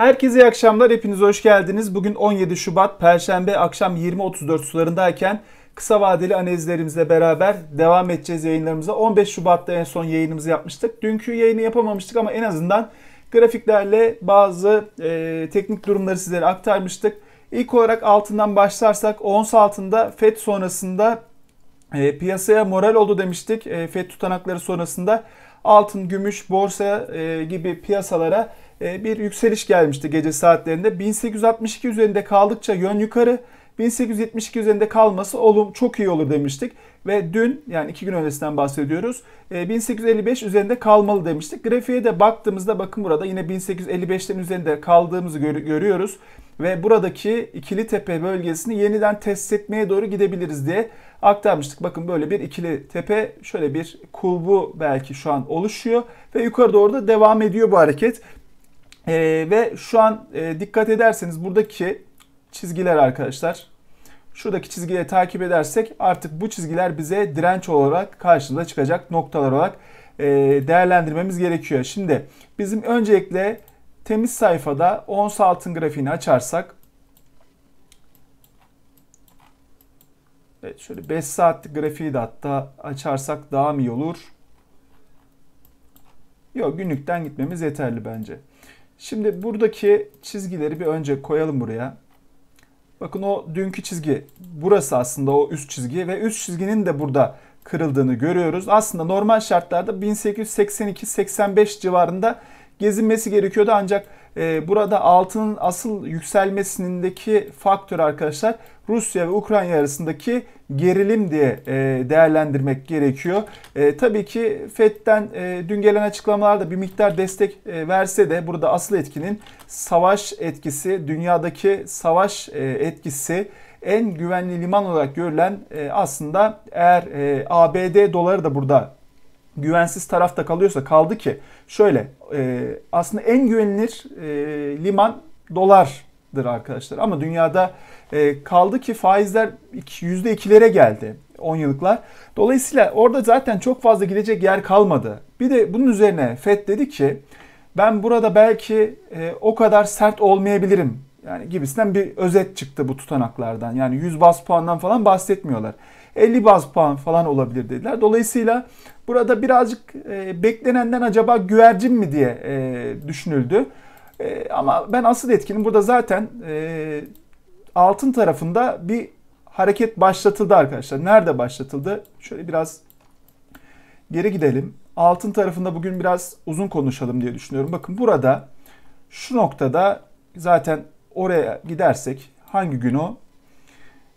Herkese iyi akşamlar. Hepiniz hoş geldiniz. Bugün 17 Şubat Perşembe akşam 20.34 sularındayken kısa vadeli analizlerimizle beraber devam edeceğiz yayınlarımıza. 15 Şubat'ta en son yayınımızı yapmıştık. Dünkü yayını yapamamıştık ama en azından grafiklerle bazı e, teknik durumları sizlere aktarmıştık. İlk olarak altından başlarsak ons altında FED sonrasında e, piyasaya moral oldu demiştik. E, FED tutanakları sonrasında altın, gümüş, borsa e, gibi piyasalara e, bir yükseliş gelmişti gece saatlerinde. 1862 üzerinde kaldıkça yön yukarı 1872 üzerinde kalması olum çok iyi olur demiştik. Ve dün yani iki gün öncesinden bahsediyoruz. 1855 e, üzerinde kalmalı demiştik. Grafiğe de baktığımızda bakın burada yine 1855'ten üzerinde kaldığımızı gör görüyoruz. Ve buradaki ikili tepe bölgesini yeniden test etmeye doğru gidebiliriz diye aktarmıştık. Bakın böyle bir ikili tepe şöyle bir kulbu belki şu an oluşuyor. Ve yukarı doğru da devam ediyor bu hareket. E, ve şu an e, dikkat ederseniz buradaki çizgiler arkadaşlar. Şuradaki çizgileri takip edersek artık bu çizgiler bize direnç olarak karşımıza çıkacak noktalar olarak e, değerlendirmemiz gerekiyor. Şimdi bizim öncelikle temiz sayfada ons altın grafiğini açarsak Evet şöyle 5 saat grafiği de hatta açarsak daha mı iyi olur? Yok günlükten gitmemiz yeterli bence. Şimdi buradaki çizgileri bir önce koyalım buraya. Bakın o dünkü çizgi burası aslında o üst çizgi ve üst çizginin de burada kırıldığını görüyoruz. Aslında normal şartlarda 1882-85 civarında gezinmesi gerekiyordu ancak ee, burada altının asıl yükselmesindeki faktör arkadaşlar Rusya ve Ukrayna arasındaki gerilim diye e, değerlendirmek gerekiyor. E, tabii ki FED'den e, dün gelen açıklamalarda bir miktar destek verse de burada asıl etkinin savaş etkisi, dünyadaki savaş etkisi en güvenli liman olarak görülen aslında eğer ABD doları da burada güvensiz tarafta kalıyorsa kaldı ki şöyle e, aslında en güvenilir e, liman dolardır arkadaşlar. Ama dünyada e, kaldı ki faizler %2'lere geldi 10 yıllıklar. Dolayısıyla orada zaten çok fazla gidecek yer kalmadı. Bir de bunun üzerine FED dedi ki ben burada belki e, o kadar sert olmayabilirim yani gibisinden bir özet çıktı bu tutanaklardan. Yani 100 bas puandan falan bahsetmiyorlar. 50 baz puan falan olabilir dediler. Dolayısıyla burada birazcık e, beklenenden acaba güvercin mi diye e, düşünüldü. E, ama ben asıl etkinin burada zaten e, altın tarafında bir hareket başlatıldı arkadaşlar. Nerede başlatıldı? Şöyle biraz geri gidelim. Altın tarafında bugün biraz uzun konuşalım diye düşünüyorum. Bakın burada şu noktada zaten oraya gidersek hangi gün o?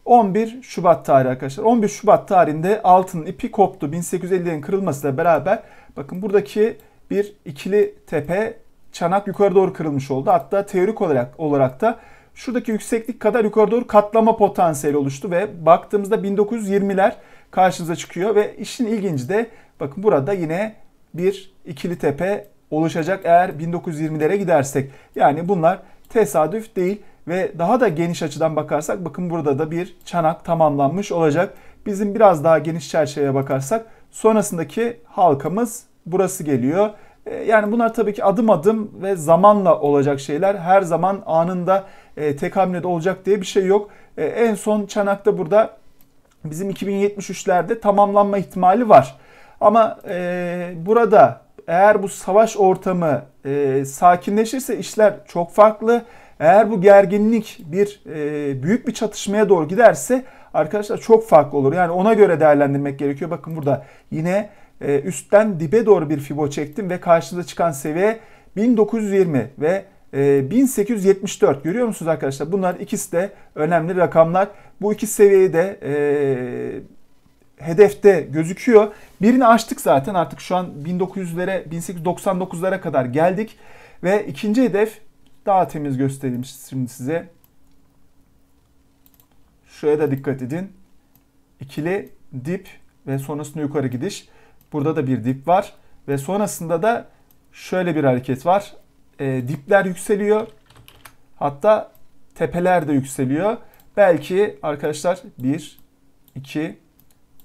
11 Şubat tarihi arkadaşlar. 11 Şubat tarihinde altının ipi koptu. 1850'lerin kırılmasıyla beraber bakın buradaki bir ikili tepe çanak yukarı doğru kırılmış oldu. Hatta teorik olarak olarak da şuradaki yükseklik kadar yukarı doğru katlama potansiyeli oluştu ve baktığımızda 1920'ler karşımıza çıkıyor ve işin ilginci de bakın burada yine bir ikili tepe oluşacak eğer 1920'lere gidersek. Yani bunlar tesadüf değil. Ve daha da geniş açıdan bakarsak bakın burada da bir çanak tamamlanmış olacak. Bizim biraz daha geniş çerçeveye bakarsak sonrasındaki halkamız burası geliyor. E, yani bunlar tabii ki adım adım ve zamanla olacak şeyler. Her zaman anında e, tek hamlede olacak diye bir şey yok. E, en son çanakta burada bizim 2073'lerde tamamlanma ihtimali var. Ama burada eğer bu savaş ortamı sakinleşirse işler çok farklı. Eğer bu gerginlik bir e, büyük bir çatışmaya doğru giderse arkadaşlar çok farklı olur. Yani ona göre değerlendirmek gerekiyor. Bakın burada yine e, üstten dibe doğru bir fibo çektim ve karşıda çıkan seviye 1920 ve 1874 e, görüyor musunuz arkadaşlar? Bunlar ikisi de önemli rakamlar. Bu iki seviyeyi de e, hedefte gözüküyor. Birini açtık zaten artık şu an 1900'lere 1899'lara kadar geldik. Ve ikinci hedef daha temiz göstereyim şimdi size. Şuraya da dikkat edin. İkili dip ve sonrasında yukarı gidiş. Burada da bir dip var. Ve sonrasında da şöyle bir hareket var. E, dipler yükseliyor. Hatta tepeler de yükseliyor. Belki arkadaşlar 1, 2,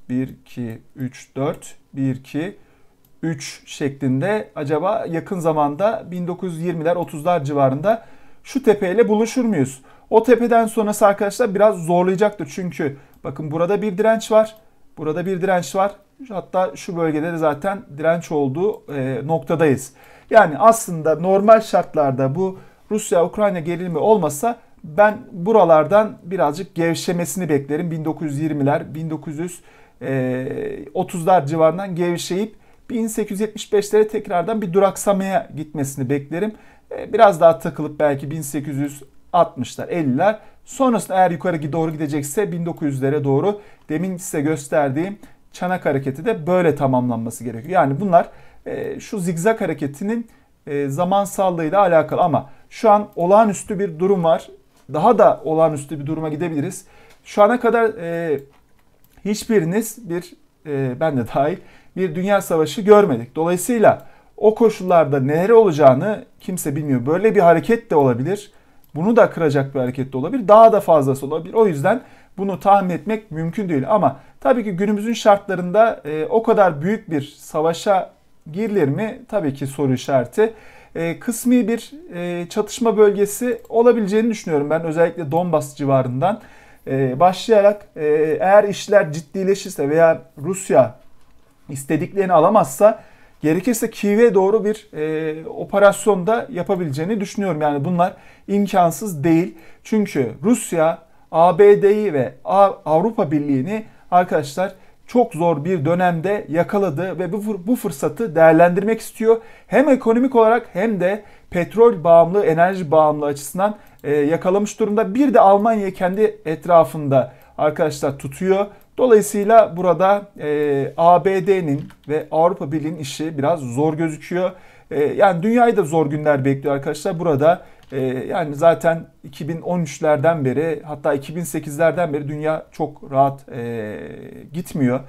1, 2, 3, 4, 1, 2, 3 şeklinde acaba yakın zamanda 1920'ler 30'lar civarında şu tepeyle buluşur muyuz? O tepeden sonrası arkadaşlar biraz zorlayacaktır. Çünkü bakın burada bir direnç var. Burada bir direnç var. Hatta şu bölgede de zaten direnç olduğu e, noktadayız. Yani aslında normal şartlarda bu Rusya-Ukrayna gerilimi olmasa ben buralardan birazcık gevşemesini beklerim. 1920'ler, 1930'lar e, civarından gevşeyip 1875'lere tekrardan bir duraksamaya gitmesini beklerim. E, biraz daha takılıp belki 1860'lar, 50'ler. Sonrasında eğer yukarı doğru gidecekse 1900'lere doğru demin size gösterdiğim çanak hareketi de böyle tamamlanması gerekiyor. Yani bunlar e, şu zigzag hareketinin e, zaman sallığıyla alakalı ama şu an olağanüstü bir durum var. Daha da olağanüstü bir duruma gidebiliriz. Şu ana kadar hiçbiriniz bir ben de dahil bir dünya savaşı görmedik. Dolayısıyla o koşullarda neler olacağını kimse bilmiyor. Böyle bir hareket de olabilir. Bunu da kıracak bir hareket de olabilir. Daha da fazlası olabilir. O yüzden bunu tahmin etmek mümkün değil. Ama tabii ki günümüzün şartlarında e, o kadar büyük bir savaşa girilir mi? Tabii ki soru işareti. E, kısmi bir e, çatışma bölgesi olabileceğini düşünüyorum ben. Özellikle Donbas civarından e, başlayarak e, eğer işler ciddileşirse veya Rusya istediklerini alamazsa gerekirse Kiev'e doğru bir e, operasyon da yapabileceğini düşünüyorum. Yani bunlar imkansız değil. Çünkü Rusya ABD'yi ve Avrupa Birliği'ni arkadaşlar çok zor bir dönemde yakaladı ve bu, bu fırsatı değerlendirmek istiyor. Hem ekonomik olarak hem de petrol bağımlı, enerji bağımlı açısından e, yakalamış durumda. Bir de Almanya kendi etrafında arkadaşlar tutuyor Dolayısıyla burada e, ABD'nin ve Avrupa Birliği'nin işi biraz zor gözüküyor. E, yani dünyayı da zor günler bekliyor arkadaşlar. Burada e, yani zaten 2013'lerden beri hatta 2008'lerden beri dünya çok rahat e, gitmiyor.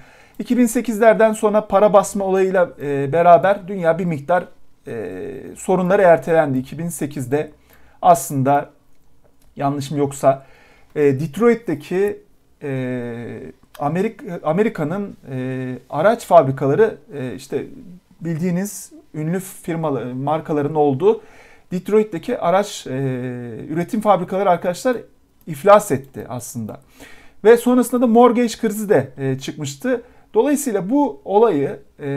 2008'lerden sonra para basma olayıyla e, beraber dünya bir miktar e, sorunları ertelendi. 2008'de aslında yanlışım yoksa e, Detroit'teki e, Amerika Amerika'nın e, araç fabrikaları e, işte bildiğiniz ünlü firmaların markaların olduğu Detroit'teki araç e, üretim fabrikaları arkadaşlar iflas etti aslında. Ve sonrasında da mortgage krizi de e, çıkmıştı. Dolayısıyla bu olayı e,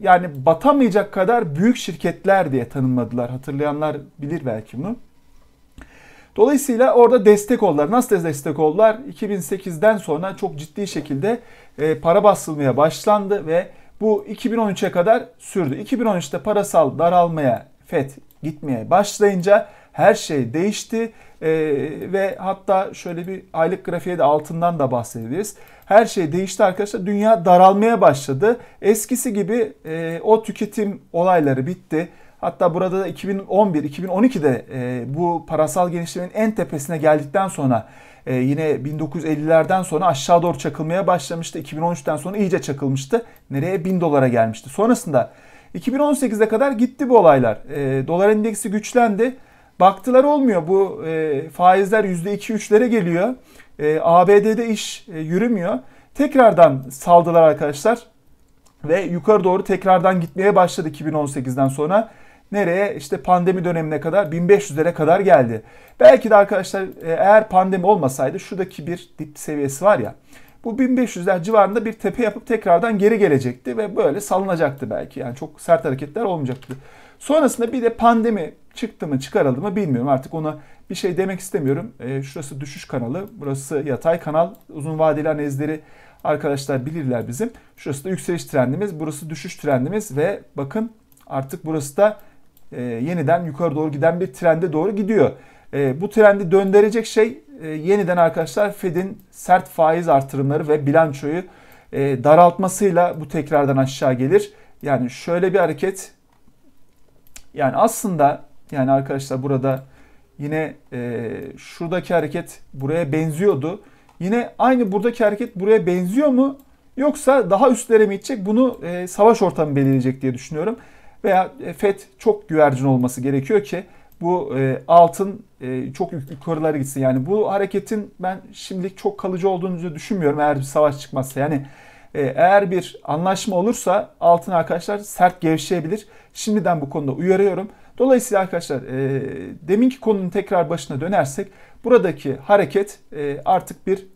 yani batamayacak kadar büyük şirketler diye tanımladılar. Hatırlayanlar bilir belki bunu. Dolayısıyla orada destek oldular. Nasıl destek oldular? 2008'den sonra çok ciddi şekilde e, para basılmaya başlandı ve bu 2013'e kadar sürdü. 2013'te parasal daralmaya FED gitmeye başlayınca her şey değişti ee, ve hatta şöyle bir aylık grafiğe de altından da bahsedebiliriz. Her şey değişti arkadaşlar. Dünya daralmaya başladı. Eskisi gibi e, o tüketim olayları bitti. Hatta burada da 2011-2012'de e, bu parasal genişlemenin en tepesine geldikten sonra e, yine 1950'lerden sonra aşağı doğru çakılmaya başlamıştı. 2013'ten sonra iyice çakılmıştı. Nereye? 1000 dolara gelmişti. Sonrasında 2018'e kadar gitti bu olaylar. E, dolar endeksi güçlendi. Baktılar olmuyor. Bu e, faizler %2-3'lere geliyor. E, ABD'de iş e, yürümüyor. Tekrardan saldılar arkadaşlar ve yukarı doğru tekrardan gitmeye başladı 2018'den sonra. Nereye? İşte pandemi dönemine kadar 1500'lere kadar geldi. Belki de arkadaşlar e, eğer pandemi olmasaydı şuradaki bir dip seviyesi var ya. Bu 1500'ler civarında bir tepe yapıp tekrardan geri gelecekti ve böyle salınacaktı belki. Yani çok sert hareketler olmayacaktı. Sonrasında bir de pandemi çıktı mı çıkarıldı mı bilmiyorum. Artık ona bir şey demek istemiyorum. E, şurası düşüş kanalı, burası yatay kanal. Uzun vadeli analizleri arkadaşlar bilirler bizim. Şurası da yükseliş trendimiz, burası düşüş trendimiz ve bakın artık burası da e, yeniden yukarı doğru giden bir trende doğru gidiyor. E, bu trendi döndürecek şey e, yeniden arkadaşlar Fed'in sert faiz artırımları ve bilançoyu e, daraltmasıyla bu tekrardan aşağı gelir. Yani şöyle bir hareket yani aslında yani arkadaşlar burada yine e, şuradaki hareket buraya benziyordu. Yine aynı buradaki hareket buraya benziyor mu? Yoksa daha üstlere mi gidecek? Bunu e, savaş ortamı belirleyecek diye düşünüyorum veya e, fed çok güvercin olması gerekiyor ki bu e, altın e, çok yukarılara gitsin. Yani bu hareketin ben şimdilik çok kalıcı olduğunu düşünmüyorum eğer bir savaş çıkmazsa. Yani e, eğer bir anlaşma olursa altın arkadaşlar sert gevşeyebilir. Şimdiden bu konuda uyarıyorum. Dolayısıyla arkadaşlar e, deminki konunun tekrar başına dönersek buradaki hareket e, artık bir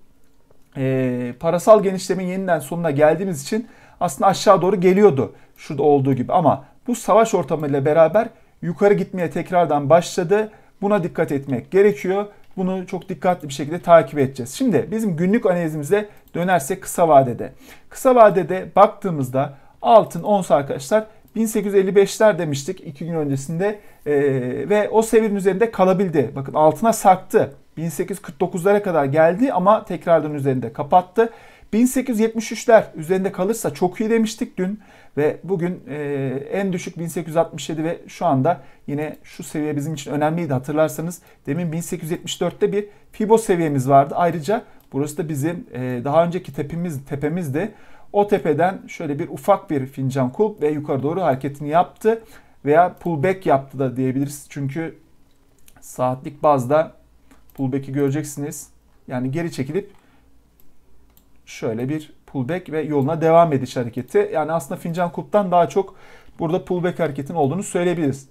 e, parasal genişlemin yeniden sonuna geldiğimiz için aslında aşağı doğru geliyordu şurada olduğu gibi ama bu savaş ortamıyla beraber yukarı gitmeye tekrardan başladı. Buna dikkat etmek gerekiyor. Bunu çok dikkatli bir şekilde takip edeceğiz. Şimdi bizim günlük analizimize dönersek kısa vadede. Kısa vadede baktığımızda altın ons arkadaşlar 1855'ler demiştik 2 gün öncesinde ee, ve o seviyenin üzerinde kalabildi. Bakın altına saktı 1849'lara kadar geldi ama tekrardan üzerinde kapattı. 1873'ler üzerinde kalırsa çok iyi demiştik dün ve bugün e, en düşük 1867 ve şu anda yine şu seviye bizim için önemliydi hatırlarsanız. Demin 1874'te bir Fibo seviyemiz vardı. Ayrıca burası da bizim e, daha önceki tepimiz tepemizdi. O tepeden şöyle bir ufak bir fincan kulp ve yukarı doğru hareketini yaptı veya pullback yaptı da diyebiliriz. çünkü saatlik bazda pullback'i göreceksiniz. Yani geri çekilip şöyle bir pullback ve yoluna devam ediş hareketi. Yani aslında fincan kuptan daha çok burada pullback hareketin olduğunu söyleyebiliriz.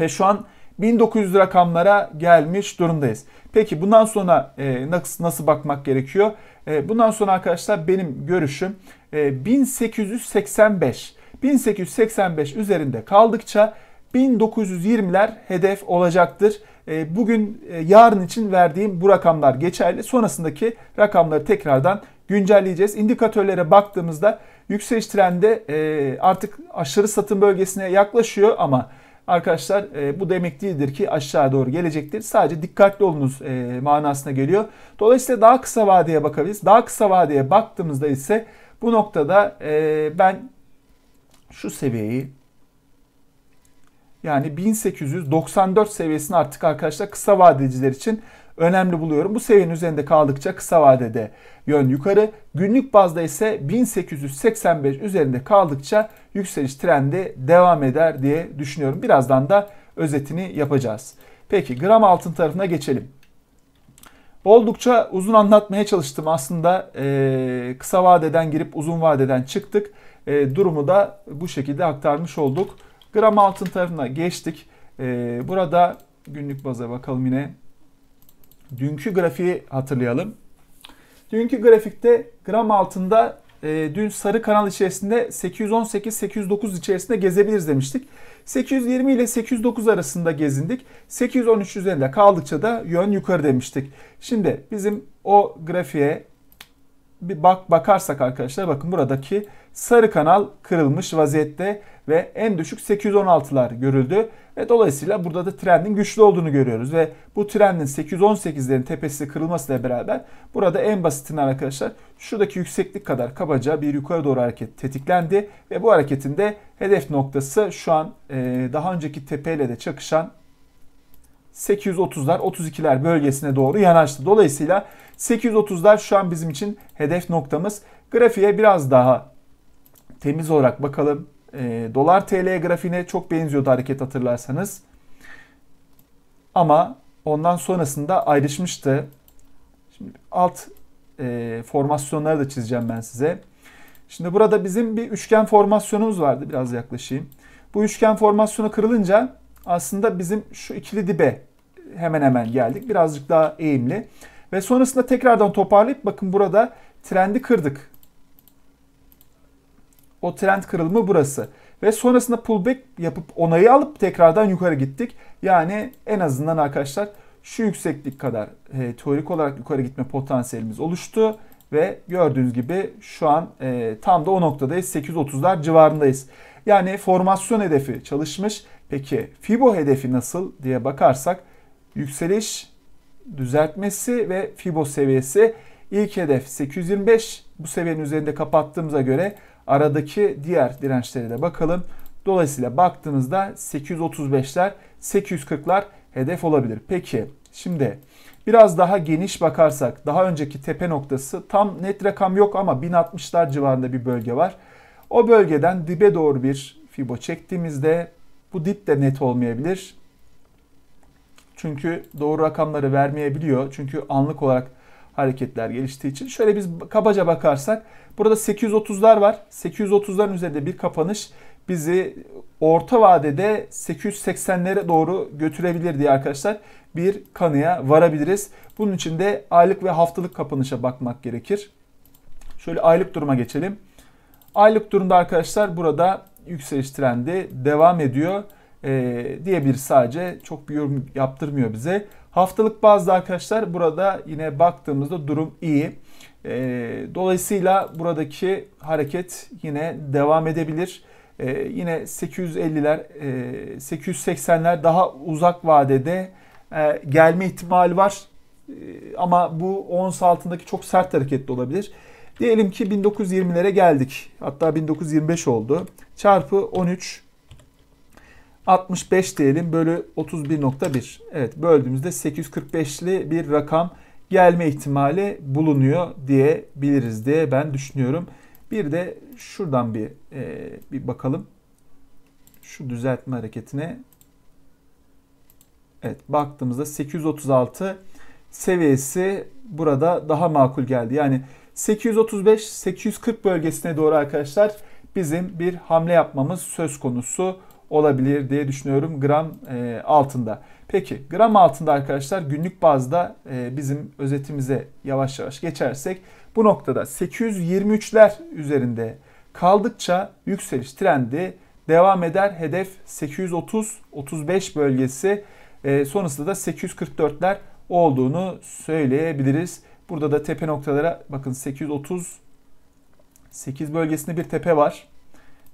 Ve şu an 1900 rakamlara gelmiş durumdayız. Peki bundan sonra e, nasıl, nasıl bakmak gerekiyor? E, bundan sonra arkadaşlar benim görüşüm e, 1885. 1885 üzerinde kaldıkça 1920'ler hedef olacaktır. E, bugün e, yarın için verdiğim bu rakamlar geçerli. Sonrasındaki rakamları tekrardan güncelleyeceğiz. İndikatörlere baktığımızda yükseliş trendi e, artık aşırı satın bölgesine yaklaşıyor ama arkadaşlar e, bu demek değildir ki aşağı doğru gelecektir. Sadece dikkatli olunuz e, manasına geliyor. Dolayısıyla daha kısa vadeye bakabiliriz. Daha kısa vadeye baktığımızda ise bu noktada ben şu seviyeyi yani 1894 seviyesini artık arkadaşlar kısa vadeciler için önemli buluyorum. Bu seviyenin üzerinde kaldıkça kısa vadede yön yukarı. Günlük bazda ise 1885 üzerinde kaldıkça yükseliş trendi devam eder diye düşünüyorum. Birazdan da özetini yapacağız. Peki gram altın tarafına geçelim. Oldukça uzun anlatmaya çalıştım aslında e, kısa vadeden girip uzun vadeden çıktık. E, durumu da bu şekilde aktarmış olduk. Gram altın tarafına geçtik. E, burada günlük baza bakalım yine dünkü grafiği hatırlayalım. Dünkü grafikte gram altında e, dün sarı kanal içerisinde 818-809 içerisinde gezebiliriz demiştik. 820 ile 809 arasında gezindik. 813-150 kaldıkça da yön yukarı demiştik. Şimdi bizim o grafiğe bir bak bakarsak arkadaşlar bakın buradaki sarı kanal kırılmış vaziyette ve en düşük 816'lar görüldü. Ve dolayısıyla burada da trendin güçlü olduğunu görüyoruz. Ve bu trendin 818'lerin tepesi kırılmasıyla beraber burada en basitinden arkadaşlar şuradaki yükseklik kadar kabaca bir yukarı doğru hareket tetiklendi. Ve bu hareketin de hedef noktası şu an e, daha önceki tepeyle de çakışan 830'lar 32'ler bölgesine doğru yanaştı. Dolayısıyla 830'lar şu an bizim için hedef noktamız. Grafiğe biraz daha temiz olarak bakalım e, dolar TL grafiğine çok benziyordu hareket hatırlarsanız. Ama ondan sonrasında ayrışmıştı. Şimdi alt e, formasyonları da çizeceğim ben size. Şimdi burada bizim bir üçgen formasyonumuz vardı. Biraz yaklaşayım. Bu üçgen formasyonu kırılınca aslında bizim şu ikili dibe hemen hemen geldik. Birazcık daha eğimli. Ve sonrasında tekrardan toparlayıp bakın burada trendi kırdık. O trend kırılımı burası. Ve sonrasında pullback yapıp onayı alıp tekrardan yukarı gittik. Yani en azından arkadaşlar şu yükseklik kadar e, teorik olarak yukarı gitme potansiyelimiz oluştu. Ve gördüğünüz gibi şu an e, tam da o noktadayız. 8.30'lar civarındayız. Yani formasyon hedefi çalışmış. Peki Fibo hedefi nasıl diye bakarsak yükseliş düzeltmesi ve Fibo seviyesi ilk hedef 825 bu seviyenin üzerinde kapattığımıza göre aradaki diğer dirençleri de bakalım. Dolayısıyla baktığımızda 835'ler 840'lar hedef olabilir. Peki şimdi biraz daha geniş bakarsak daha önceki tepe noktası tam net rakam yok ama 1060'lar civarında bir bölge var. O bölgeden dibe doğru bir fibo çektiğimizde bu dip de net olmayabilir. Çünkü doğru rakamları vermeyebiliyor. Çünkü anlık olarak hareketler geliştiği için. Şöyle biz kabaca bakarsak Burada 830'lar var. 830'ların üzerinde bir kapanış bizi orta vadede 880'lere doğru götürebilir diye arkadaşlar bir kanıya varabiliriz. Bunun için de aylık ve haftalık kapanışa bakmak gerekir. Şöyle aylık duruma geçelim. Aylık durumda arkadaşlar burada yükseliş trendi devam ediyor ee, diyebiliriz sadece. Çok bir yorum yaptırmıyor bize. Haftalık bazda arkadaşlar burada yine baktığımızda durum iyi. E, dolayısıyla buradaki hareket yine devam edebilir. Ee, e, yine 850'ler, e, 880'ler daha uzak vadede e, gelme ihtimali var. E, ama bu ons altındaki çok sert hareketli olabilir. Diyelim ki 1920'lere geldik. Hatta 1925 oldu. Çarpı 13 65 diyelim bölü 31.1. Evet böldüğümüzde 845'li bir rakam gelme ihtimali bulunuyor diyebiliriz diye ben düşünüyorum. Bir de şuradan bir e, bir bakalım. Şu düzeltme hareketine. Evet baktığımızda 836 seviyesi burada daha makul geldi. Yani 835-840 bölgesine doğru arkadaşlar bizim bir hamle yapmamız söz konusu olabilir diye düşünüyorum gram e, altında. Peki gram altında arkadaşlar günlük bazda e, bizim özetimize yavaş yavaş geçersek bu noktada 823'ler üzerinde kaldıkça yükseliş trendi devam eder. Hedef 830-35 bölgesi e, sonrasında da 844'ler olduğunu söyleyebiliriz. Burada da tepe noktalara bakın 830 8 bölgesinde bir tepe var.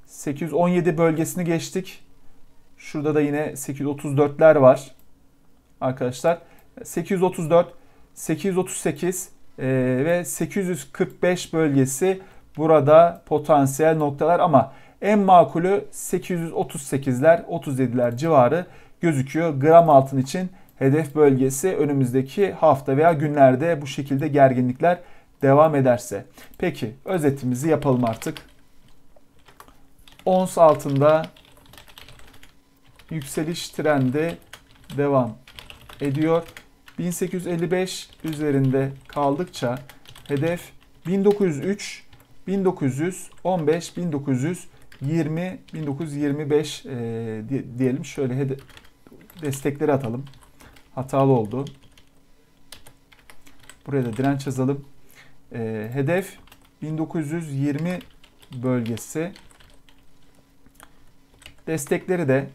817 bölgesini geçtik. Şurada da yine 834'ler var arkadaşlar. 834, 838 e, ve 845 bölgesi burada potansiyel noktalar ama en makulü 838'ler 37'ler civarı gözüküyor. Gram altın için hedef bölgesi önümüzdeki hafta veya günlerde bu şekilde gerginlikler devam ederse. Peki özetimizi yapalım artık. Ons altında yükseliş trendi devam ediyor. 1855 üzerinde kaldıkça hedef 1903, 1915, 1920, 1925 e, diyelim. Şöyle destekleri atalım. Hatalı oldu. Buraya da direnç yazalım. E, hedef 1920 bölgesi. Destekleri de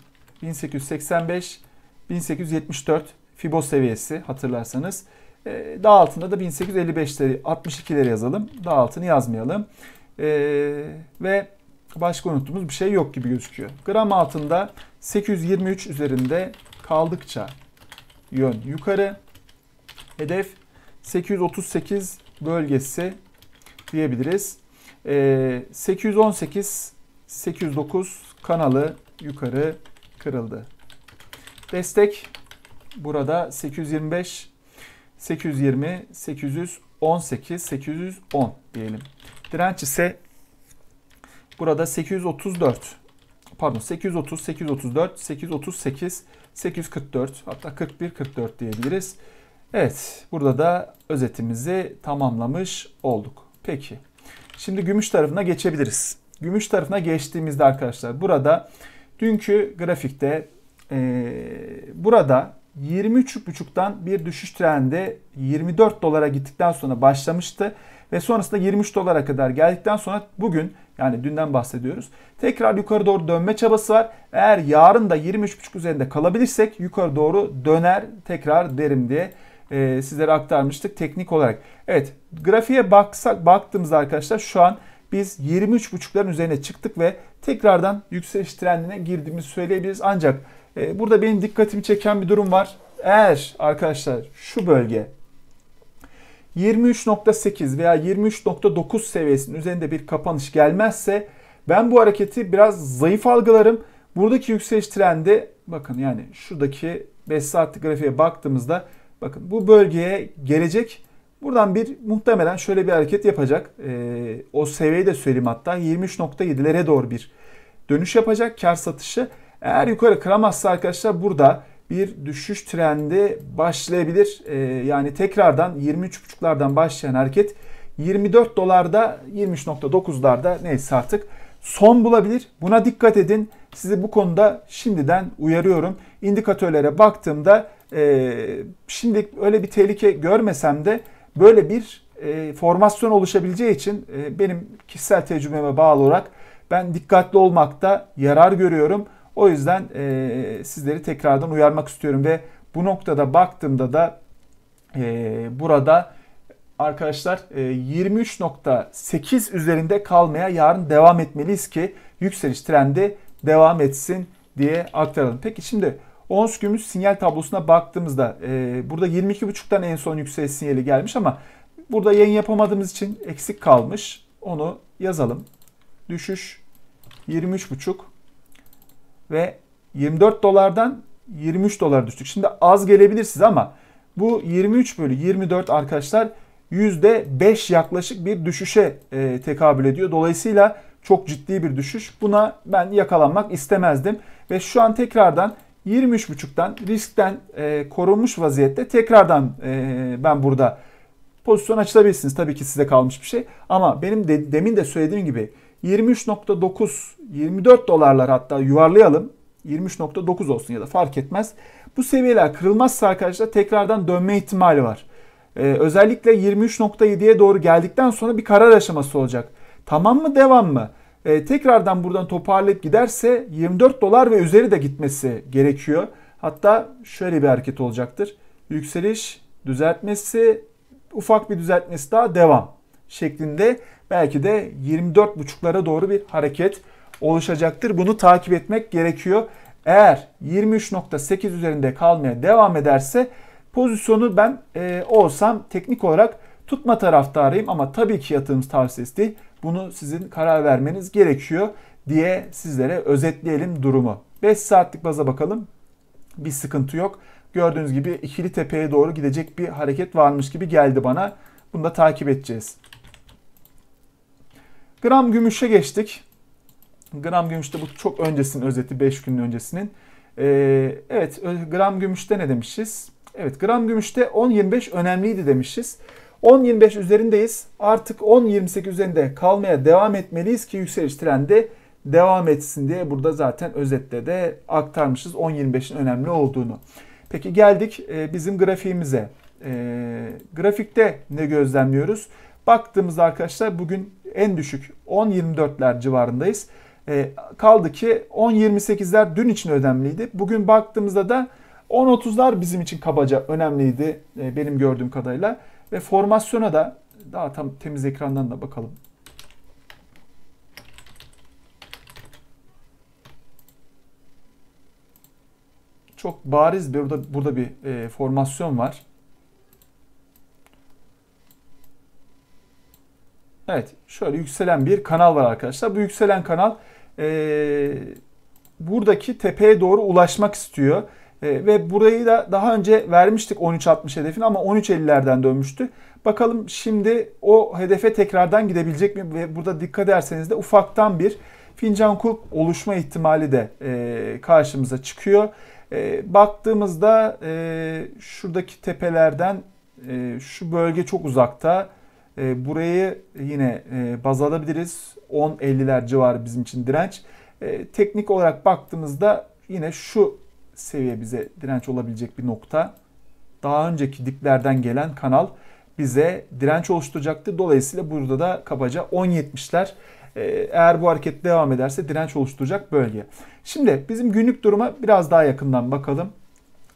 1885, 1874 Fibo seviyesi hatırlarsanız. E, daha altında da 1855'leri 62'leri yazalım. Daha altını yazmayalım. E, ve başka unuttuğumuz bir şey yok gibi gözüküyor. Gram altında 823 üzerinde kaldıkça yön yukarı. Hedef 838 bölgesi diyebiliriz. 818 e, 809 kanalı yukarı kırıldı. Destek Burada 825, 820, 818, 810 diyelim. Direnç ise burada 834. Pardon 830, 834, 838, 844 hatta 41, 44 diyebiliriz. Evet burada da özetimizi tamamlamış olduk. Peki şimdi gümüş tarafına geçebiliriz. Gümüş tarafına geçtiğimizde arkadaşlar burada dünkü grafikte e, burada 23.5'tan bir düşüş trendi 24 dolara gittikten sonra başlamıştı ve sonrasında 23 dolara kadar geldikten sonra bugün yani dünden bahsediyoruz. Tekrar yukarı doğru dönme çabası var. Eğer yarın da 23.5 üzerinde kalabilirsek yukarı doğru döner tekrar derim diye e, sizlere aktarmıştık teknik olarak. Evet grafiğe baksak baktığımızda arkadaşlar şu an biz 23.5'ların üzerine çıktık ve tekrardan yükseliş trendine girdiğimizi söyleyebiliriz. Ancak ee, burada benim dikkatimi çeken bir durum var. Eğer arkadaşlar şu bölge 23.8 veya 23.9 seviyesinin üzerinde bir kapanış gelmezse ben bu hareketi biraz zayıf algılarım. Buradaki yükseliş trendi bakın yani şuradaki 5 saatlik grafiğe baktığımızda bakın bu bölgeye gelecek. Buradan bir muhtemelen şöyle bir hareket yapacak. Ee, o seviyeyi de söyleyeyim hatta 23.7'lere doğru bir dönüş yapacak kar satışı. Eğer yukarı kıramazsa arkadaşlar burada bir düşüş trendi başlayabilir. E, yani tekrardan 23.5'lardan başlayan hareket 24 dolarda 23.9'larda neyse artık son bulabilir. Buna dikkat edin. Sizi bu konuda şimdiden uyarıyorum. İndikatörlere baktığımda e, şimdi öyle bir tehlike görmesem de böyle bir e, formasyon oluşabileceği için e, benim kişisel tecrübeme bağlı olarak ben dikkatli olmakta yarar görüyorum. O yüzden e, sizleri tekrardan uyarmak istiyorum ve bu noktada baktığımda da e, burada arkadaşlar e, 23.8 üzerinde kalmaya yarın devam etmeliyiz ki yükseliş trendi devam etsin diye aktaralım. Peki şimdi ons gümüş sinyal tablosuna baktığımızda e, burada 22.5'tan en son yükseliş sinyali gelmiş ama burada yayın yapamadığımız için eksik kalmış. Onu yazalım. Düşüş 23.5 ve 24 dolardan 23 dolar düştük. Şimdi az gelebilirsiniz ama bu 23 bölü 24 arkadaşlar %5 yaklaşık bir düşüşe e, tekabül ediyor. Dolayısıyla çok ciddi bir düşüş. Buna ben yakalanmak istemezdim. Ve şu an tekrardan 23.5'tan riskten e, korunmuş vaziyette tekrardan e, ben burada pozisyon açılabilirsiniz. Tabii ki size kalmış bir şey. Ama benim de, demin de söylediğim gibi 23.9 24 dolarlar hatta yuvarlayalım. 23.9 olsun ya da fark etmez. Bu seviyeler kırılmazsa arkadaşlar tekrardan dönme ihtimali var. Ee, özellikle 23.7'ye doğru geldikten sonra bir karar aşaması olacak. Tamam mı devam mı? Ee, tekrardan buradan toparlayıp giderse 24 dolar ve üzeri de gitmesi gerekiyor. Hatta şöyle bir hareket olacaktır. Yükseliş düzeltmesi ufak bir düzeltmesi daha devam şeklinde belki de 24.5'lara doğru bir hareket oluşacaktır. Bunu takip etmek gerekiyor. Eğer 23.8 üzerinde kalmaya devam ederse pozisyonu ben e, olsam teknik olarak tutma taraftarıyım ama tabii ki yatırımcı tavsiyesi değil. Bunu sizin karar vermeniz gerekiyor diye sizlere özetleyelim durumu. 5 saatlik baza bakalım. Bir sıkıntı yok. Gördüğünüz gibi ikili tepeye doğru gidecek bir hareket varmış gibi geldi bana. Bunu da takip edeceğiz. Gram gümüşe geçtik. Gram gümüşte bu çok öncesinin özeti 5 günün öncesinin. Ee, evet gram gümüşte ne demişiz? Evet gram gümüşte 10.25 önemliydi demişiz. 10.25 üzerindeyiz. Artık 10.28 üzerinde kalmaya devam etmeliyiz ki yükseliş trendi devam etsin diye burada zaten özetle de aktarmışız 10.25'in önemli olduğunu. Peki geldik e, bizim grafiğimize. E, grafikte ne gözlemliyoruz? Baktığımızda arkadaşlar bugün en düşük 10.24'ler civarındayız. E, kaldı ki 10.28'ler dün için önemliydi. Bugün baktığımızda da 10.30'lar bizim için kabaca önemliydi e, benim gördüğüm kadarıyla. Ve formasyona da daha tam temiz ekrandan da bakalım. Çok bariz bir burada, burada bir e, formasyon var. Evet şöyle yükselen bir kanal var arkadaşlar. Bu yükselen kanal e, buradaki tepeye doğru ulaşmak istiyor. E, ve burayı da daha önce vermiştik 13.60 hedefini ama 13.50'lerden dönmüştü. Bakalım şimdi o hedefe tekrardan gidebilecek mi? Ve burada dikkat ederseniz de ufaktan bir fincan kulp oluşma ihtimali de e, karşımıza çıkıyor. E, baktığımızda e, şuradaki tepelerden e, şu bölge çok uzakta. E, burayı yine e, baz alabiliriz. 10.50'ler civarı bizim için direnç. E, teknik olarak baktığımızda yine şu seviye bize direnç olabilecek bir nokta. Daha önceki diplerden gelen kanal bize direnç oluşturacaktı. Dolayısıyla burada da kabaca 10 10.70'ler e, eğer bu hareket devam ederse direnç oluşturacak bölge. Şimdi bizim günlük duruma biraz daha yakından bakalım.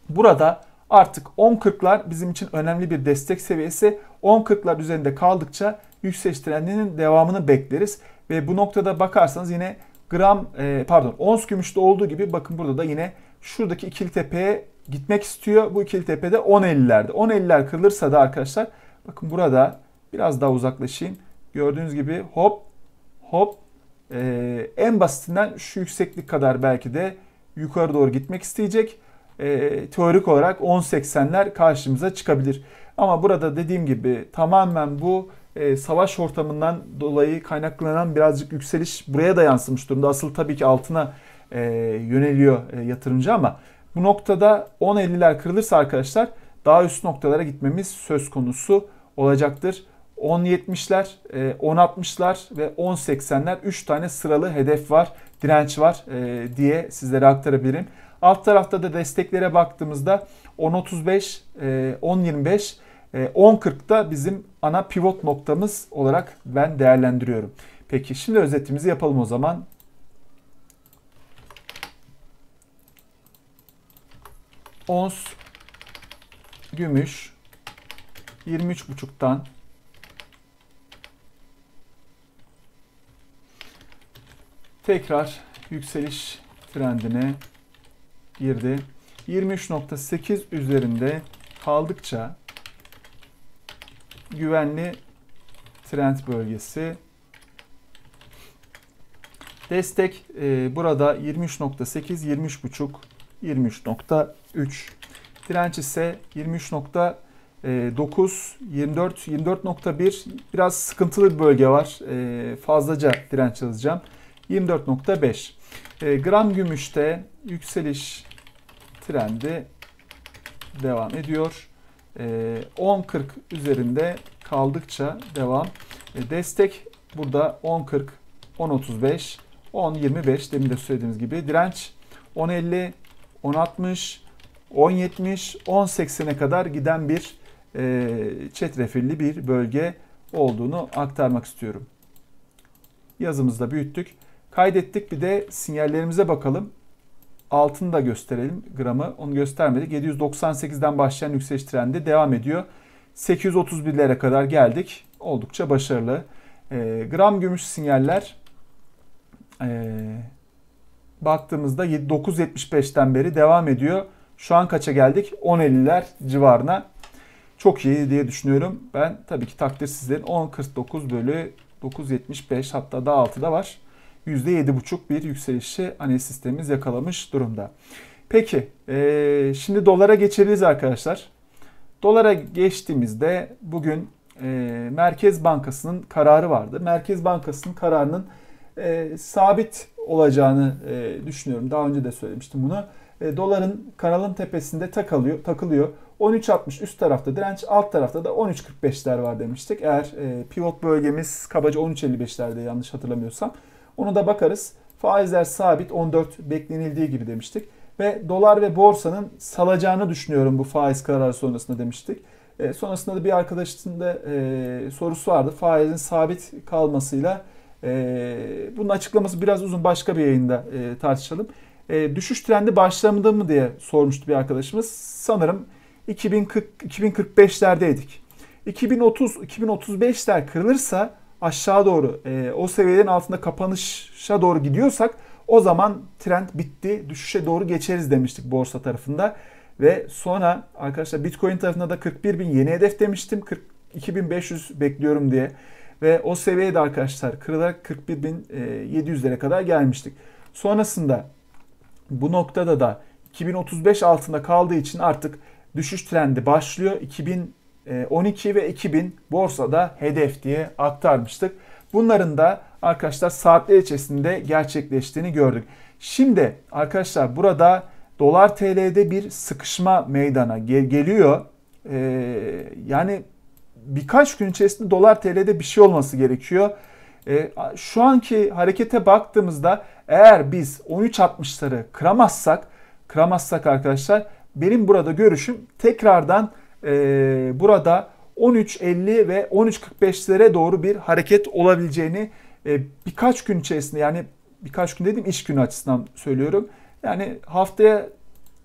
Burada Artık 10.40'lar bizim için önemli bir destek seviyesi. 10.40'lar üzerinde kaldıkça yükseliş trendinin devamını bekleriz. Ve bu noktada bakarsanız yine gram e, pardon ons gümüşte olduğu gibi bakın burada da yine şuradaki ikili tepeye gitmek istiyor. Bu ikili tepede 10.50'lerde. 10.50'ler kırılırsa da arkadaşlar bakın burada biraz daha uzaklaşayım. Gördüğünüz gibi hop hop e, en basitinden şu yükseklik kadar belki de yukarı doğru gitmek isteyecek e, teorik olarak 10.80'ler karşımıza çıkabilir. Ama burada dediğim gibi tamamen bu e, savaş ortamından dolayı kaynaklanan birazcık yükseliş buraya da yansımış durumda. Asıl tabii ki altına e, yöneliyor e, yatırımcı ama bu noktada 10.50'ler kırılırsa arkadaşlar daha üst noktalara gitmemiz söz konusu olacaktır. 10.70'ler, 10.60'lar e, ve 10.80'ler 3 tane sıralı hedef var direnç var e, diye sizlere aktarabilirim. Alt tarafta da desteklere baktığımızda 10.35, e, 10.25, e, 10.40'da bizim ana pivot noktamız olarak ben değerlendiriyorum. Peki şimdi özetimizi yapalım o zaman. Ons gümüş 23.5'tan tekrar yükseliş trendine girdi. 23.8 üzerinde kaldıkça güvenli trend bölgesi destek e, burada 23.8 23.5 23.3 direnç ise 23.9 24 24.1 biraz sıkıntılı bir bölge var. E, fazlaca direnç yazacağım. 24.5. E, ee, gram gümüşte yükseliş trendi devam ediyor. E, ee, 10.40 üzerinde kaldıkça devam. E, destek burada 10.40, 10.35, 10.25 demin de söylediğimiz gibi. Direnç 10.50, 10.60, 10.70, 10.80'e kadar giden bir e, çetrefilli bir bölge olduğunu aktarmak istiyorum. Yazımızda büyüttük. Kaydettik bir de sinyallerimize bakalım. Altını da gösterelim gramı. Onu göstermedik. 798'den başlayan yükseliş trendi devam ediyor. 831'lere kadar geldik. Oldukça başarılı. E, gram gümüş sinyaller e, baktığımızda 9.75'ten beri devam ediyor. Şu an kaça geldik? 10.50'ler civarına. Çok iyi diye düşünüyorum. Ben tabii ki takdir sizlerin 10.49 bölü 9.75 hatta daha altı da var. %7,5 bir yükselişi analiz sistemimiz yakalamış durumda. Peki e, şimdi dolara geçeriz arkadaşlar. Dolara geçtiğimizde bugün e, Merkez Bankası'nın kararı vardı. Merkez Bankası'nın kararının e, sabit olacağını e, düşünüyorum. Daha önce de söylemiştim bunu. E, doların kanalın tepesinde takılıyor. takılıyor. 13.60 üst tarafta direnç, alt tarafta da 13.45'ler var demiştik. Eğer e, pivot bölgemiz kabaca 13.55'lerde yanlış hatırlamıyorsam. Onu da bakarız. Faizler sabit 14 beklenildiği gibi demiştik. Ve dolar ve borsanın salacağını düşünüyorum bu faiz kararı sonrasında demiştik. E, sonrasında da bir arkadaşın da e, sorusu vardı. Faizin sabit kalmasıyla e, bunun açıklaması biraz uzun başka bir yayında e, tartışalım. E, düşüş trendi başlamadı mı diye sormuştu bir arkadaşımız. Sanırım 2040 2045'lerdeydik. 2030 2035'ler kırılırsa aşağı doğru e, o seviyenin altında kapanışa doğru gidiyorsak o zaman trend bitti düşüşe doğru geçeriz demiştik borsa tarafında. Ve sonra arkadaşlar Bitcoin tarafında da 41 bin yeni hedef demiştim. 42.500 bekliyorum diye. Ve o seviyede arkadaşlar kırılarak 41.700'lere e, kadar gelmiştik. Sonrasında bu noktada da 2035 altında kaldığı için artık düşüş trendi başlıyor. 2000 12 ee, ve 2000 borsada hedef diye aktarmıştık. Bunların da arkadaşlar saatler içerisinde gerçekleştiğini gördük. Şimdi arkadaşlar burada dolar TL'de bir sıkışma meydana gel geliyor. Ee, yani birkaç gün içerisinde dolar TL'de bir şey olması gerekiyor. Ee, şu anki harekete baktığımızda eğer biz 13.60'ları kıramazsak, kıramazsak arkadaşlar benim burada görüşüm tekrardan e, burada 13.50 ve 13.45'lere doğru bir hareket olabileceğini e, birkaç gün içerisinde yani birkaç gün dedim iş günü açısından söylüyorum. Yani haftaya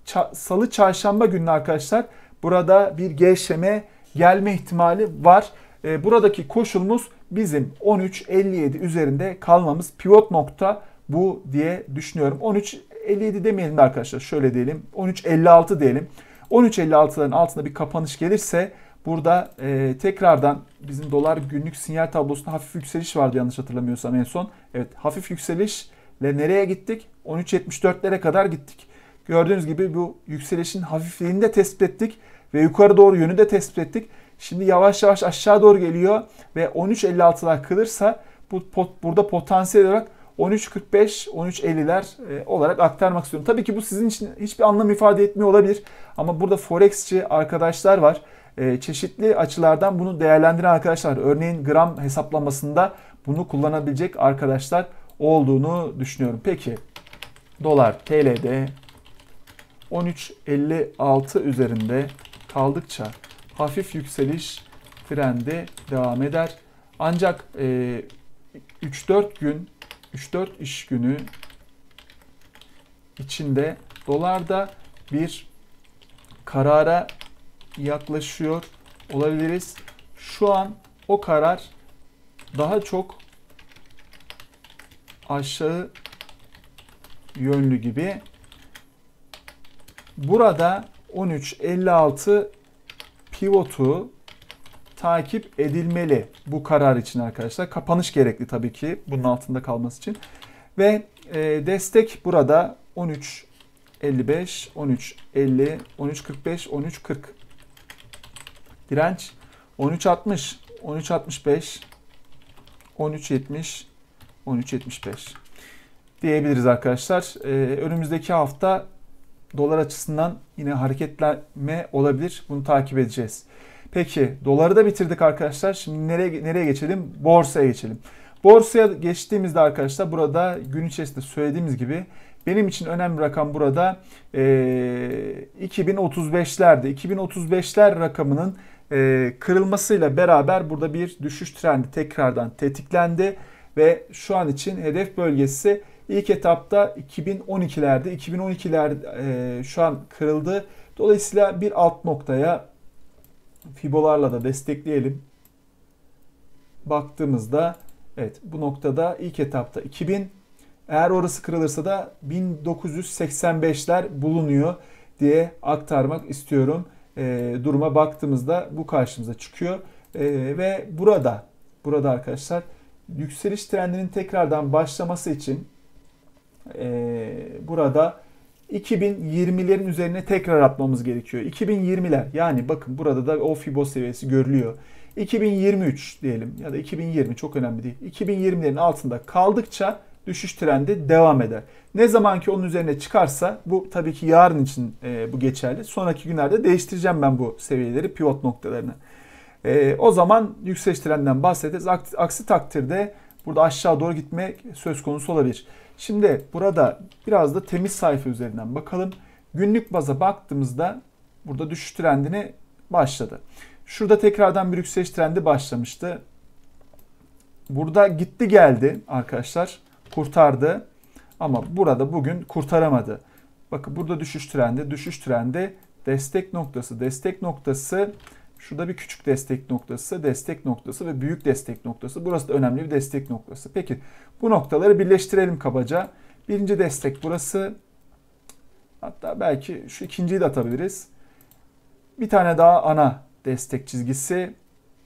ça- salı çarşamba günü arkadaşlar burada bir gevşeme gelme ihtimali var. E, buradaki koşulumuz bizim 13.57 üzerinde kalmamız pivot nokta bu diye düşünüyorum. 13.57 demeyelim de arkadaşlar şöyle diyelim 13.56 diyelim. 13.56'ların altında bir kapanış gelirse burada e, tekrardan bizim dolar günlük sinyal tablosunda hafif yükseliş vardı yanlış hatırlamıyorsam en son. Evet hafif yükseliş ve nereye gittik? 13.74'lere kadar gittik. Gördüğünüz gibi bu yükselişin hafifliğini de tespit ettik ve yukarı doğru yönü de tespit ettik. Şimdi yavaş yavaş aşağı doğru geliyor ve 13.56'lar kırılırsa bu pot, burada potansiyel olarak 13.45, 13.50'ler e, olarak aktarmak istiyorum. Tabii ki bu sizin için hiçbir anlam ifade etmiyor olabilir. Ama burada Forexçi arkadaşlar var. E, çeşitli açılardan bunu değerlendiren arkadaşlar. Örneğin gram hesaplamasında bunu kullanabilecek arkadaşlar olduğunu düşünüyorum. Peki dolar TL'de 13.56 üzerinde kaldıkça hafif yükseliş trendi devam eder. Ancak 3-4 e, gün 3-4 iş günü içinde dolarda bir karara yaklaşıyor olabiliriz. Şu an o karar daha çok aşağı yönlü gibi. Burada 13.56 pivotu takip edilmeli bu karar için arkadaşlar. Kapanış gerekli tabii ki bunun altında kalması için. Ve e, destek burada 13.55, 13.50, 13.45, 13.40 direnç 13.60, 13.65, 13.70, 65 diyebiliriz arkadaşlar. Ee, önümüzdeki hafta dolar açısından yine hareketlenme olabilir. Bunu takip edeceğiz. Peki doları da bitirdik arkadaşlar. Şimdi nereye, nereye geçelim? Borsaya geçelim. Borsaya geçtiğimizde arkadaşlar burada gün içerisinde söylediğimiz gibi benim için önemli rakam burada e, 2035'lerdi. 2035'ler rakamının e, kırılmasıyla beraber burada bir düşüş trendi tekrardan tetiklendi ve şu an için hedef bölgesi ilk etapta 2012'lerde. 2012'ler e, şu an kırıldı. Dolayısıyla bir alt noktaya fibolarla da destekleyelim. Baktığımızda evet bu noktada ilk etapta 2000 eğer orası kırılırsa da 1985'ler bulunuyor diye aktarmak istiyorum. E, duruma baktığımızda bu karşımıza çıkıyor. E, ve burada burada arkadaşlar yükseliş trendinin tekrardan başlaması için e, burada 2020'lerin üzerine tekrar atmamız gerekiyor. 2020'ler yani bakın burada da o FIBO seviyesi görülüyor. 2023 diyelim ya da 2020 çok önemli değil. 2020'lerin altında kaldıkça düşüş trendi devam eder. Ne zaman ki onun üzerine çıkarsa bu tabii ki yarın için e, bu geçerli. Sonraki günlerde değiştireceğim ben bu seviyeleri pivot noktalarını. E, o zaman yükseliş trenden bahsederiz. Aksi takdirde burada aşağı doğru gitme söz konusu olabilir. Şimdi burada biraz da temiz sayfa üzerinden bakalım. Günlük baza baktığımızda burada düşüş trendini başladı. Şurada tekrardan bir yükseliş trendi başlamıştı. Burada gitti geldi arkadaşlar. Kurtardı. Ama burada bugün kurtaramadı. Bakın burada düşüş trendi, düşüş trendi, destek noktası, destek noktası Şurada bir küçük destek noktası, destek noktası ve büyük destek noktası. Burası da önemli bir destek noktası. Peki bu noktaları birleştirelim kabaca. Birinci destek burası. Hatta belki şu ikinciyi de atabiliriz. Bir tane daha ana destek çizgisi.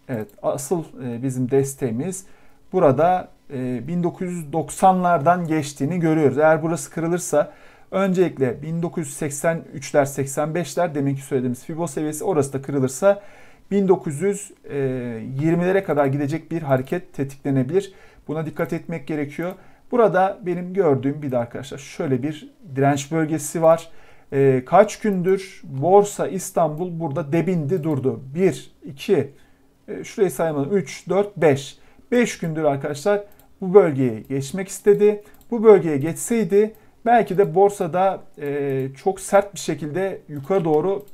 Evet asıl e, bizim desteğimiz burada 1990'lardan e, geçtiğini görüyoruz. Eğer burası kırılırsa Öncelikle 1983'ler 85'ler deminki söylediğimiz fibo seviyesi orası da kırılırsa 1920'lere e, kadar gidecek bir hareket tetiklenebilir. Buna dikkat etmek gerekiyor. Burada benim gördüğüm bir de arkadaşlar şöyle bir direnç bölgesi var. E, kaç gündür Borsa İstanbul burada debindi durdu. 1, 2, e, şurayı saymadım 3, 4, 5. 5 gündür arkadaşlar bu bölgeye geçmek istedi. Bu bölgeye geçseydi Belki de borsada e, çok sert bir şekilde yukarı doğru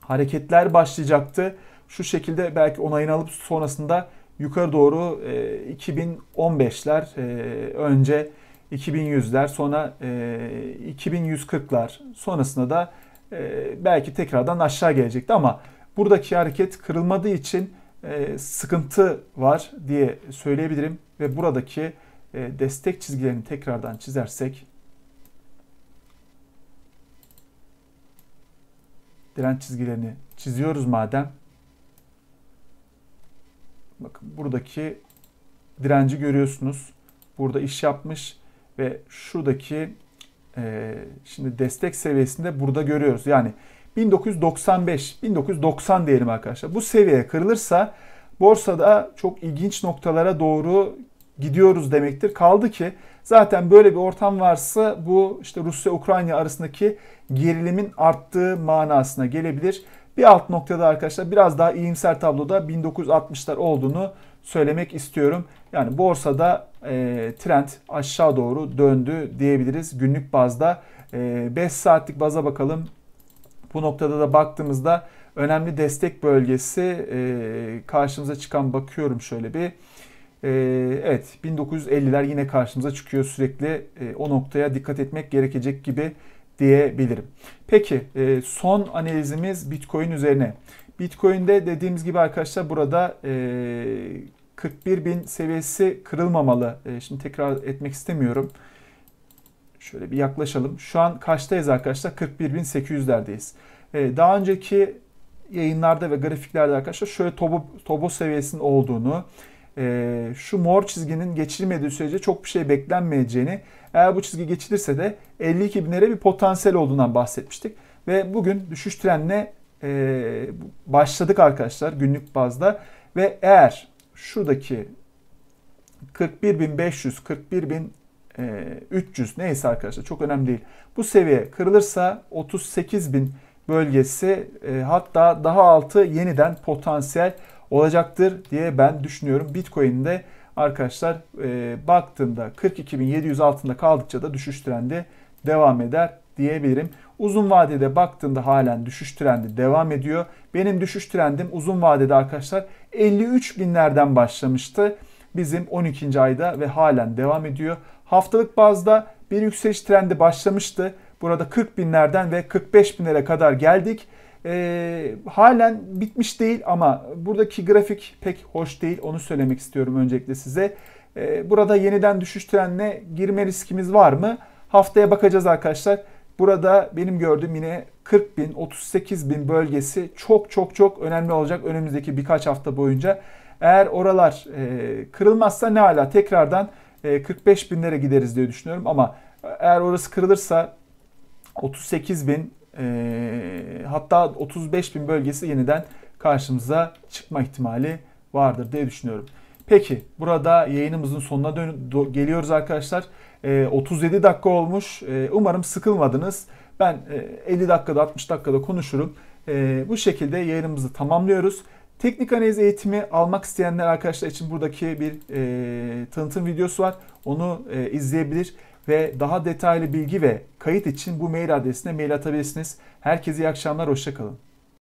hareketler başlayacaktı. Şu şekilde belki onayını alıp sonrasında yukarı doğru e, 2015'ler e, önce 2100'ler sonra e, 2140'lar sonrasında da e, belki tekrardan aşağı gelecekti ama buradaki hareket kırılmadığı için e, sıkıntı var diye söyleyebilirim ve buradaki e, destek çizgilerini tekrardan çizersek direnç çizgilerini çiziyoruz madem. Bakın buradaki direnci görüyorsunuz. Burada iş yapmış ve şuradaki e, şimdi destek seviyesinde burada görüyoruz. Yani 1995, 1990 diyelim arkadaşlar. Bu seviye kırılırsa borsada çok ilginç noktalara doğru gidiyoruz demektir. Kaldı ki Zaten böyle bir ortam varsa bu işte Rusya-Ukrayna arasındaki gerilimin arttığı manasına gelebilir. Bir alt noktada arkadaşlar biraz daha iyimser tabloda 1960'lar olduğunu söylemek istiyorum. Yani borsada e, trend aşağı doğru döndü diyebiliriz günlük bazda. E, 5 saatlik baza bakalım. Bu noktada da baktığımızda önemli destek bölgesi e, karşımıza çıkan bakıyorum şöyle bir ee, evet 1950'ler yine karşımıza çıkıyor sürekli e, o noktaya dikkat etmek gerekecek gibi diyebilirim. Peki e, son analizimiz Bitcoin üzerine. Bitcoin'de dediğimiz gibi arkadaşlar burada e, 41 bin seviyesi kırılmamalı. E, şimdi tekrar etmek istemiyorum. Şöyle bir yaklaşalım. Şu an kaçtayız arkadaşlar? 41.800'lerdeyiz. E, daha önceki yayınlarda ve grafiklerde arkadaşlar şöyle tobo, tobo seviyesinin olduğunu, e, şu mor çizginin geçilmediği sürece çok bir şey beklenmeyeceğini, eğer bu çizgi geçilirse de 52 binlere bir potansiyel olduğundan bahsetmiştik. Ve bugün düşüş trenine e, başladık arkadaşlar günlük bazda ve eğer şuradaki 41.500, 41.300 e, neyse arkadaşlar çok önemli değil. Bu seviye kırılırsa 38.000 bölgesi e, hatta daha altı yeniden potansiyel olacaktır diye ben düşünüyorum. Bitcoin'de de arkadaşlar e, baktığımda 42.700 altında kaldıkça da düşüş trendi devam eder diyebilirim. Uzun vadede baktığımda halen düşüş trendi devam ediyor. Benim düşüş trendim uzun vadede arkadaşlar 53 binlerden başlamıştı. Bizim 12. ayda ve halen devam ediyor. Haftalık bazda bir yükseliş trendi başlamıştı. Burada 40 binlerden ve 45 binlere kadar geldik. E, halen bitmiş değil ama buradaki grafik pek hoş değil. Onu söylemek istiyorum öncelikle size. E, burada yeniden düşüş trenine girme riskimiz var mı? Haftaya bakacağız arkadaşlar. Burada benim gördüğüm yine 40 bin, 38 bin bölgesi çok çok çok önemli olacak önümüzdeki birkaç hafta boyunca. Eğer oralar e, kırılmazsa ne hala tekrardan e, 45 binlere gideriz diye düşünüyorum ama eğer orası kırılırsa 38 bin e, hatta 35 bin bölgesi yeniden karşımıza çıkma ihtimali vardır diye düşünüyorum. Peki burada yayınımızın sonuna dön geliyoruz arkadaşlar. E, ee, 37 dakika olmuş. E, umarım sıkılmadınız. Ben e, 50 dakikada 60 dakikada konuşurum. E, bu şekilde yayınımızı tamamlıyoruz. Teknik analiz eğitimi almak isteyenler arkadaşlar için buradaki bir e, tanıtım videosu var. Onu e, izleyebilir ve daha detaylı bilgi ve kayıt için bu mail adresine mail atabilirsiniz. Herkese iyi akşamlar, hoşçakalın.